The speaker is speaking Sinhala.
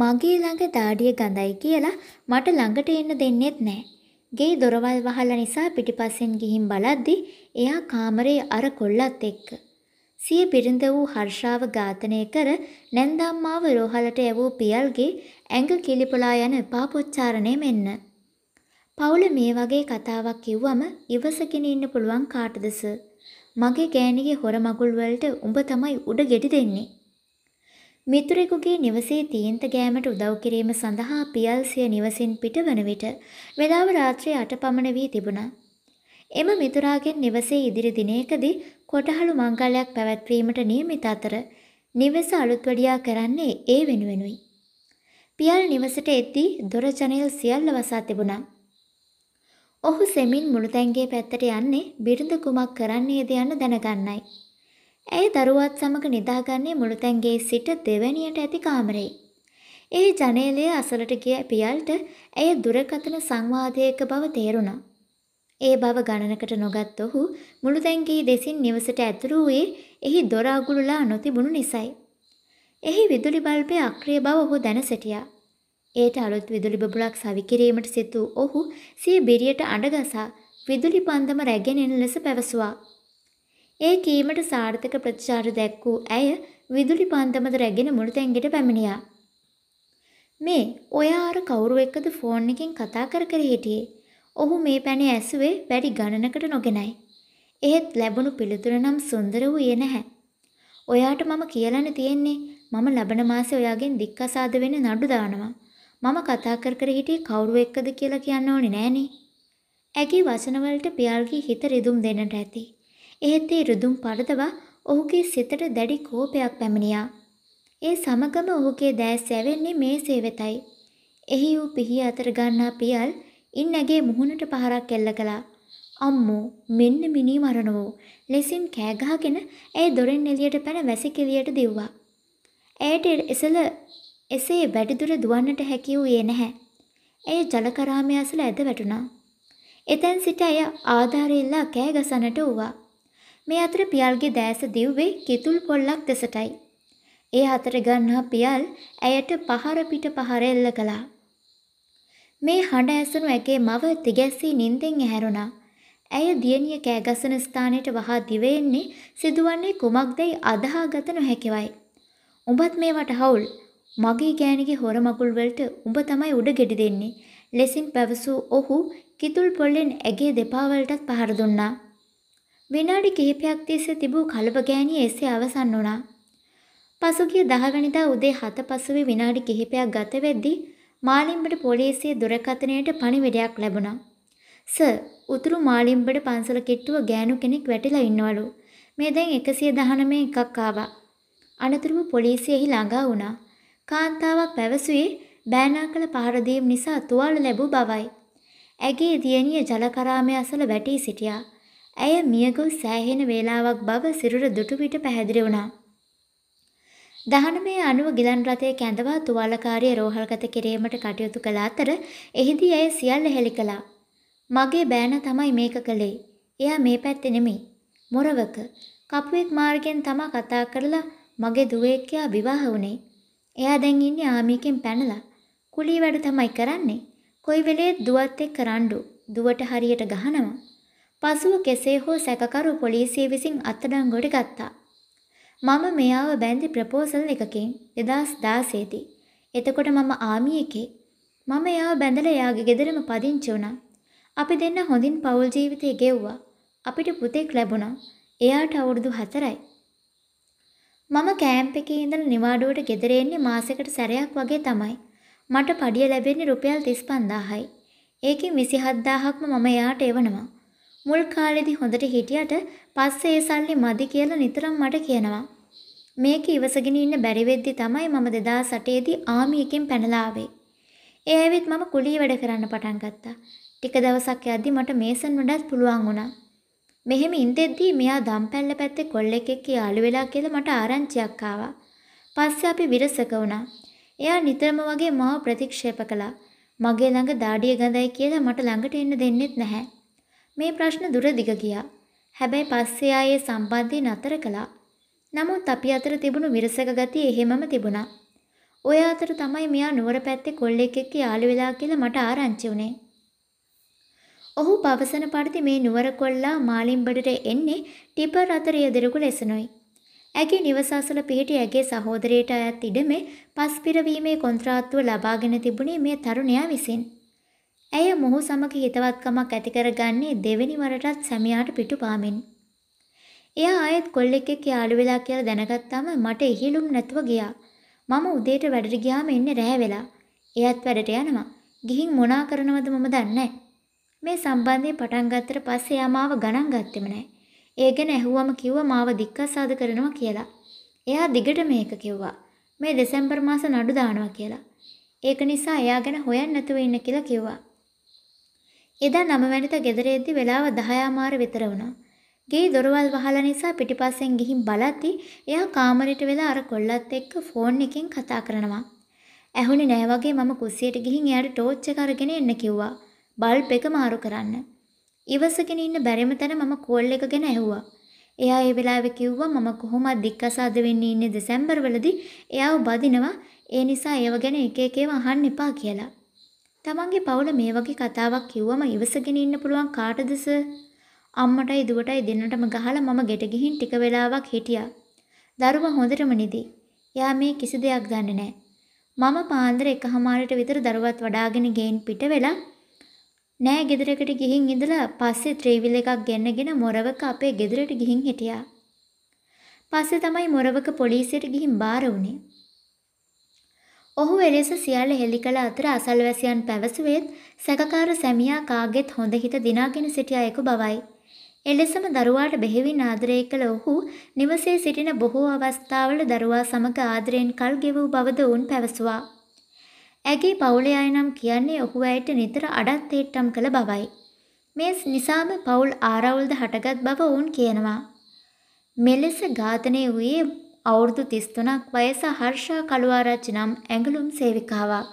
මගේ ළඟ දාඩිය ගඳයි කියලා මට ළඟට එන්න දෙන්නෙත් නෑ. ගේ දොරවල් වහලා නිසා පිටිපස්සෙන් ගිහින් බලද්දි එයා කාමරයේ අර කොල්ලත් එක්ක. සිය බිරිඳ වූ හර්ෂාව ඝාතනය කර නැන්දම්මාව රෝහලට යවූ පියල්ගේ ඇඟ කිලිපොලා යන පාපොච්චාරණය මෙන්න. පවුල මේ වගේ කතාවක් කිව්වම ඉවසගෙන ඉන්න පුළුවන් කාටදස? මගේ ගෑණිගේ හොර මගුල් වලට උඹ තමයි උඩ ගෙඩි දෙන්නේ. මිතුරෙකුගේ නිවසේ තීන්ත ගෑමට උදව් කිරීම සඳහා පියල්සිය නිවසින් පිටවන විට වෙලාව රාත්‍රී 8 පමණ වී තිබුණා. එම මිතුරාගෙන් නිවසේ ඉදිරි දිනයකදී කොටහළු මංගල්‍යයක් පැවැත්වීමට නියමිත අතර නිවස අලුත්වැඩියා කරන්නේ ඒ වෙනුවෙනුයි. පියල් නිවසට එද්දී දොර ජනේල් සියල්ල වසා තිබුණා. ඔහු සෙමින් මුළුතැන්ගේ පැත්තට යන්නේ බිරිඳ කුමක් කරන්නේද යන්න දැනගන්නයි. ඇය දරුවත් සමග නිදාගන්නේ මුළුතැන්ගේ සිට දෙවැනියට ඇති කාමරෙයි. ඒ ජනේලය අසලට ගිය පියල්ට ඇය දුරකථන සංවාදයක බව තේරුණා. ඒ බව ගණනකට නොගත් ඔහු මුළුතැන්ගී දෙසින් නිවසට ඇතුළු වූයේ එහි දොර අගුළුලා නොතිබුණු නිසයි. එහි විදුලි බල්බේ අක්‍රිය බව ඔහු දැන සිටියා. ඒට අලුත් විදුලි බබුලක් සවි කිරීමට සිතූ ඔහු සිය බිරියට අඬගසා විදුලි පන්දම රැගෙන එන ලෙස පැවසුවා. ඒ කීමට සාර්ථක ප්‍රතිචාර දැක්වූ ඇය විදුලි පන්තමද රැගෙන මුළු තැන්ගෙට පැමිණියා. මේ ඔය ආර කවුරු එක්කද ෆෝන් එකෙන් කතා කර කර හිටියේ. ඔහු මේ පැන ඇසුවේ වැඩි ගණනකට නොගෙනයි. එහෙත් ලැබුණු පිළිතුර නම් සුන්දර වූයේ නැහැ. ඔයාට මම කියලානේ තියෙන්නේ මම ලබන මාසේ ඔයාගෙන් දික්කසාද වෙන්න නඩු දානවා. මම කතා කර කර හිටියේ කවුරු එක්කද කියලා කියන්න ඕනේ නෑනේ. ඇගේ වචනවලට පියාල්ගේ හිත රිදුම් දෙන්නට ඇති. එහෙත් ඒ රුදුම් පරදවා ඔහුගේ සිතට දැඩි කෝපයක් පැමිණියා. ඒ සමගම ඔහුගේ දෑස් සැවෙන්නේ මේසේ වෙතයි. එහි වූ පිහිය අතර ගන්නා පියල් ඉන් නැගේ මුහුණට පහරක් එල්ල කළා. අම්මෝ මෙන්න මිනි මරණවෝ ලෙසින් කෑගහගෙන ඇය දොරෙන් එළියට පැන වැසිකිළියට දිව්වා. ඇයට එසල එසේ වැඩිදුර දුවන්නට හැකි වූයේ නැහැ. ඇය ජලකරාමය අසල ඇද වැටුණා. එතැන් සිට ඇය ආධාරෙල්ලා කෑගසන්නට වූවා. මේ අතර පියල්ගේ දෑස දිව්වේ කිතුල් පොල්ලක් දෙසටයි. ඒ අතර ගන්නා පියල් ඇයට පහර පිට පහර එල්ල කළා. මේ හඬ ඇසුණු ඇගේ මව තිගැස්සී නිින්දෙන් ඇහැරුණා. ඇය දියණිය කෑගසන ස්ථානයට වහා දිවෙන්නේ සිදුවන්නේ කුමක්දයි අදහාගත නොහැකිවයි. උඹත් මේවට හවුල්. මගේ ගෑණිගේ හොර මගුල් වලට උඹ තමයි උඩ ගෙඩි දෙන්නේ. ලෙසින් පැවසූ ඔහු කිතුල් පොල්ලෙන් ඇගේ දෙපා වලටත් පහර දුන්නා. විනාඩි කිහිපයක් තිස්සේ තිබූ කලබ ගෑණිය එසේ අවසන් වුණා. පසුගිය දහවැනිදා උදේ හත පසුවේ විනාඩි කිහිපයක් ගත වෙද්දී මාලිම්බට පොලිසිය දුරකථනයට පණිවිඩයක් ලැබුණා. සර් උතුරු මාලිම්බඩ පන්සල කිට්ටුව ගෑනු කෙනෙක් වැටිලා ඉන්නවලු. මේ දැන් 119 එකක් ආවා. අනතුරුව පොලිසියෙහි ළඟා වුණා. කාන්තාවක් පැවසුවේ බෑනා කළ පහර නිසා තුවාල ලැබූ බවයි. ඇගේ දියණිය ජලකරාමයේ අසල වැටී සිටියා. ඇය මියගොස් සෑහෙන වේලාවක් බව සිරුර දුටුවිට පැහැදිලි වුණා. දහනමේ අනුව ගිලන් රථය කැඳවා තුවාලකාරී රෝහල්ගත කිරීමට කටයුතු කළ අතර එහිදී ඇය සියල්ල හෙළි කළා. මගේ බෑන තමයි මේක කළේ. එයා මේ පැත්තේ නෙමෙයි. මොරවක කපුවෙක් මාර්ගෙන් තමා කතා කරලා මගේ දුවේක්කයා විවාහ වුණේ. එයා දැන් ඉන්නේ ආමීකෙන් පැනලා. කුලී වැඩ තමයි කරන්නේ. කොයි වෙලේ දුවත් එක්ක රණ්ඩු. දුවට හරියට ගහනවා. පසුව කෙසේ හෝ සැකකරු පොලිසිය විසින් අත්අඩංගුවට ගත්තා. මම මෙයාව බැඳි ප්‍රපෝසල් එකකින් 2016 දී. එතකොට මම ආමි එකේ මම එයාව බැඳලා එයාගේ ගෙදරම පදිංචි වුණා. අපි දෙන්න හොඳින් පවුල් ජීවිතය ගෙව්වා. අපිට පුතෙක් ලැබුණා. එයාට අවුරුදු 4යි. මම කැම්ප් එකේ ඉඳලා නිවාඩුවට ගෙදර එන්නේ මාසෙකට සැරයක් වගේ තමයි. මට පඩිය ලැබෙන්නේ රුපියල් 35000යි. ඒකෙන් 27000ක්ම මම එයාට එවනවා. මුල් කාලෙදි හොඳට හිටියට පස්සේ ඒ සල්ලි මදි කියලා නිතරම මට කියනවා. මේක ඉවසගෙන ඉන්න බැරි වෙද්දි තමයි මම 2008 දී ආමි එකෙන් පැනලා ආවේ. ඒ ඇවිත් මම කුලී වැඩ කරන්න පටන් ගත්තා. ටික දවසක් යද්දි මට මේසන් වඩාත් පුළුවන් වුණා. මෙහෙම ඉඳෙද්දී මෙයා දම්පැල්ල පැත්තේ කොල්ලෙක් එක්ක යාළු වෙලා කියලා මට ආරංචියක් ආවා. පස්සේ අපි විරසක වුණා. එයා නිතරම වගේ මාව ප්‍රතික්ෂේප කළා. මගේ ළඟ දාඩිය ගඳයි කියලා මට ළඟට එන්න දෙන්නෙත් නැහැ. මේ ප්‍රශ්න දුර දිග ගියා. හැබැයි පස්සේ ආයේ සම්බන්ධය නතර කළා. නමුත් අපි අතර තිබුණු විරසක ගතිය එහෙමම තිබුණා. ඔය අතර තමයි මෙයා නුවර පැත්තේ කොල්ලෙක් එක්ක යාළු වෙලා කියලා මට ආරංචි වුණේ. ඔහු පවසන පරිදි මේ නුවර කොල්ලා මාලිම්බඩට එන්නේ ටිපර් අතර යදෙරෙකු ලෙසනොයි. ඇගේ නිවස අසල පිහිටි ඇගේ සහෝදරයට අයත් ඉඩමේ පස්පිරවීමේ කොන්ත්‍රාත්තුව ලබාගෙන තිබුණේ මේ තරුණයා විසින්. ඇය මොහු සමග හිතවත්කමක් ඇති කරගන්නේ දෙවෙනි වරටත් සැමියාට පිටුපාමින්. එයා ආයෙත් කොල්ලෙක් එක්ක යාළු වෙලා කියලා දැනගත්තාම මට ඉහිලුම් නැතුව ගියා. මම උදේට වැඩට ගියාම එන්නේ රැහැ වෙලා. එයාත් වැඩට යනවා. ගිහින් මොනා කරනවද මම දන්නේ මේ සම්බන්ධය පටන් ගත්තට පස්සේ එයා මාව ගණන් ගත්තෙම නැහැ. ඒ ගැන ඇහුවම කිව්වා මාව දික්කසාද කරනවා කියලා. එයා දිගට මේක කිව්වා. මේ දෙසැම්බර් මාස නඩු දානවා කියලා. ඒක නිසා එයා ගැන හොයන්න නැතුව ඉන්න කියලා කිව්වා. එදා නම වැනිත ගෙදරේද්දි වෙලාව 10 ආමාර විතර වුණා. ගේ දොරවල් වහලා නිසා පිටිපස්සෙන් ගිහින් බලද්දි එයා කාමරෙට වෙලා අර කොල්ලත් එක්ක ෆෝන් එකෙන් කතා කරනවා. ඇහුනේ නෑ වගේ මම කුස්සියට ගිහින් එයාට ටෝච් එක අරගෙන එන්න කිව්වා. බල්බ් එක මාරු කරන්න. ඉවසගෙන ඉන්න බැරිම තැන මම කෝල් එක ගැන ඇහුවා. එයා ඒ වෙලාවේ කිව්වා මම කොහොමද දික්කසාද වෙන්නේ ඉන්නේ දෙසැම්බර් වලදී එයාව බදිනවා ඒ නිසා ඒව ගැන එක එක ඒවා අහන්න එපා කියලා. තමන්ගේ පවුල මේ වගේ කතාවක් කිව්වම ඉවසගෙන ඉන්න පුළුවන් කාටද සර්? අම්මටයි දුවටයි දෙන්නටම ගහලා මම ගෙට ගිහින් ටික වෙලාවක් හිටියා. දරුවා හොඳටම නිදි. එයා මේ කිසි දෙයක් දන්නේ නැහැ. මම පාන්දර එකහමාරට විතර දරුවත් වඩාගෙන ගෙයින් පිට වෙලා නෑ ගෙදරකට ගිහින් ඉඳලා පස්සේ ත්‍රිවිල් එකක් ගෙන්නගෙන මොරවක අපේ ගෙදරට ගිහින් හිටියා. පස්සේ තමයි මොරවක පොලිසියට ගිහින් බාර වුණේ. ඔහු එලෙස සියල්ල හෙළි කළ අතර අසල්වැසියන් පැවසුවෙත් සැකකාර සැමියා කාගෙත් හොඳ හිත දිනාගෙන සිටියායෙකු බවයි. එලෙසම දරුවාට බෙහෙවින් ආදරය කළ ඔහු නිවසේ සිටින බොහෝ අවස්ථාවල දරුවා සමග ආදරයෙන් කල් ගෙවූ බවද ඔවුන් පැවසුවා. ඇගේ පවුලේ අය නම් කියන්නේ ඔහු ඇයට නිතර අඩත් තේට්ටම් කළ බවයි. මේ නිසාම පවුල් ආරවුල්ද හටගත් බව ඔවුන් කියනවා. මෙලෙස ඝාතනය වූයේ අවුරුදු 33ක් වයස හර්ෂා කළුආරච්චි නම් ඇඟලුම් සේවිකාවක්.